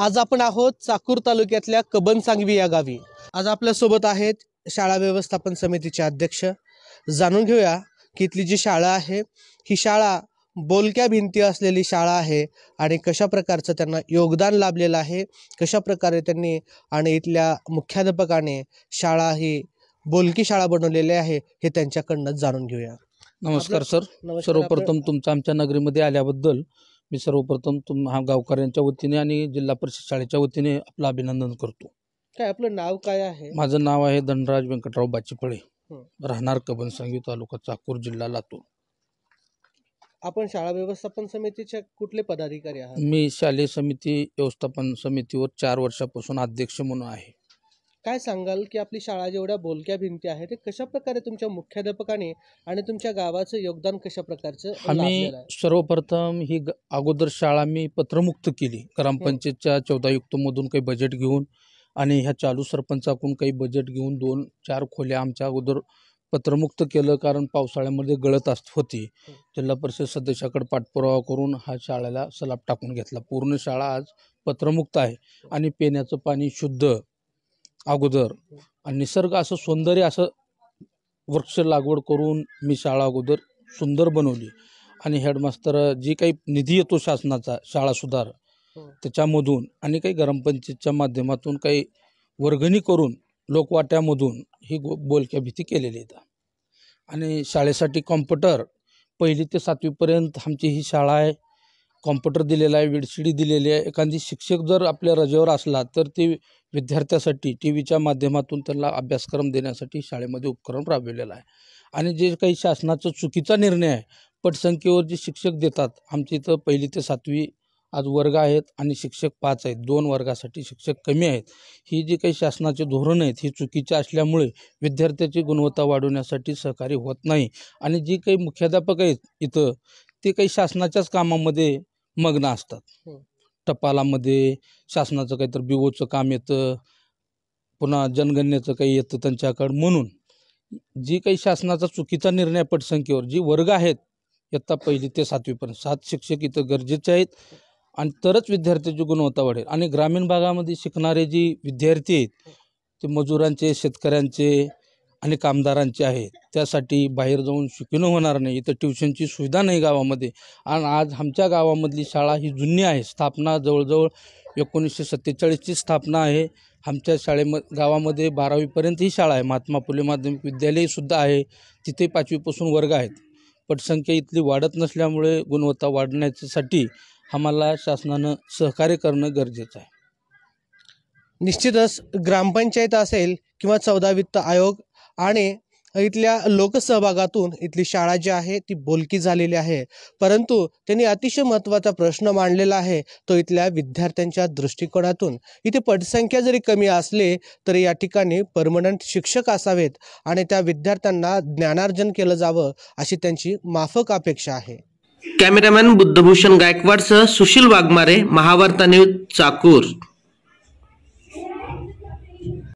आज आपण आहोत चाकूर तालुक्यातल्या कबन सांगवी या गावी आज आपल्यासोबत आहेत शाळा व्यवस्थापन समितीचे अध्यक्ष जाणून घेऊया की इथली जी शाळा आहे ही शाळा बोलक्या भिंती असलेली शाळा आहे आणि कशा प्रकारचं त्यांना योगदान लाभलेलं आहे कशा प्रकारे त्यांनी आणि इथल्या मुख्याध्यापकाने शाळा ही बोलकी शाळा बनवलेली आहे हे त्यांच्याकडनं जाणून घेऊया नमस्कार सर सर्वप्रथम तुमचं आमच्या नगरीमध्ये आल्याबद्दल मी सर्वप्रथम तुम हा गावकऱ्यांच्या वतीने आणि जिल्हा परिषद शाळेच्या वतीने आपलं अभिनंदन करतो काय आपलं नाव काय आहे माझं नाव आहे धनराज व्यंकटराव बाचीपळे राहणार कबनसांगी तालुका चाकूर जिल्हा लातूर आपण शाळा व्यवस्थापन समितीच्या कुठले पदाधिकारी आहात मी शालेय समिती व्यवस्थापन समितीवर चार वर्षापासून अध्यक्ष म्हणून आहे काय सांगाल की आपली शाळा जेवढ्या बोलक्या भिंती आहे ते कशा प्रकारे तुमच्या मुख्याध्यापकाने आणि तुमच्या गावाचं योगदान कशा प्रकारचं आम्ही सर्वप्रथम ही अगोदर शाळा मी पत्रमुक्त केली ग्रामपंचायतच्या चौदा युक्तमधून काही बजेट घेऊन आणि ह्या चालू सरपंचाकडून काही बजेट घेऊन दोन चार खोल्या आमच्या अगोदर पत्रमुक्त केलं कारण पावसाळ्यामध्ये गळत असत होती हो. जिल्हा परिषद सदस्याकडे पाठपुरावा करून हा शाळेला सलाब टाकून घेतला पूर्ण शाळा आज पत्रमुक्त आहे हो. आणि पिण्याचं पाणी शुद्ध अगोदर आणि निसर्ग असं सौंदर्य असं वृक्ष लागवड करून मी शाळा अगोदर सुंदर बनवली आणि हेडमास्तर जी काही निधी येतो शासनाचा शाळा सुधार हो. त्याच्यामधून आणि काही ग्रामपंचायतच्या माध्यमातून काही वर्गणी करून लोकवाट्यामधून ही गो बोलक्या भीती केलेली आहे आणि शाळेसाठी कॉम्प्युटर पहिली ते सातवीपर्यंत आमची ही शाळा आहे कॉम्प्युटर दिलेला आहे वेडशिडी दिलेली आहे एखादी शिक्षक जर आपल्या रजेवर असला तर ती विद्यार्थ्यासाठी टी व्हीच्या माध्यमातून त्यांना अभ्यासक्रम देण्यासाठी शाळेमध्ये उपक्रम राबविलेला आहे आणि जे काही शासनाचा चुकीचा निर्णय आहे पटसंख्येवर जे शिक्षक देतात आमच्या इथं पहिली ते सातवी आज वर्ग आहेत आणि शिक्षक पाच आहेत दोन वर्गासाठी शिक्षक कमी आहेत ही जी काही शासनाचे धोरण आहेत ही चुकीचे असल्यामुळे विद्यार्थ्याची गुणवत्ता वाढवण्यासाठी सहकार्य होत नाही आणि जी काही मुख्याध्यापक आहेत इथं ते काही शासनाच्याच कामामध्ये मग्न असतात टपालामध्ये शासनाचं काहीतरी बिओचं काम येतं पुन्हा जनगणनेचं काही येतं त्यांच्याकडं म्हणून जी काही शासनाचा चुकीचा निर्णय पटसंख्येवर जी वर्ग आहेत इयत्ता पहिली ते सातवीपर्यंत सात शिक्षक इथं गरजेचे आहेत आणि तरच विद्यार्थ्याची गुणवत्ता वाढेल आणि ग्रामीण भागामध्ये शिकणारे जी विद्यार्थी आहेत ते मजुरांचे शेतकऱ्यांचे आणि कामदारांची आहे त्यासाठी बाहेर जाऊन शिकणं होणार नाही इथं ट्युशनची सुविधा नाही गावामध्ये आणि आज आमच्या गावामधली शाळा ही जुनी आहे स्थापना जवळजवळ एकोणीसशे सत्तेचाळीसची स्थापना आहे आमच्या शाळेम गावामध्ये बारावीपर्यंत ही शाळा आहे महात्मा फुले माध्यमिक विद्यालयसुद्धा आहे तिथे पाचवीपासून वर्ग आहेत पटसंख्या इथली वाढत नसल्यामुळे गुणवत्ता वाढण्यासाठी आम्हाला शासनानं सहकार्य करणं गरजेचं आहे निश्चितच ग्रामपंचायत असेल किंवा चौदा वित्त आयोग आणि इथल्या लोकसहभागातून इथली शाळा जी आहे ती बोलकी झालेली आहे परंतु त्यांनी अतिशय महत्त्वाचा प्रश्न मांडलेला आहे तो इथल्या विद्यार्थ्यांच्या दृष्टिकोनातून इथे पटसंख्या जरी कमी असले तरी या ठिकाणी परमनंट शिक्षक असावेत आणि त्या विद्यार्थ्यांना ज्ञानार्जन केलं जावं अशी त्यांची माफक अपेक्षा आहे कॅमेरामॅन बुद्धभूषण गायकवाडसह सुशील वाघमारे महावार्ता न्यूज चाकूर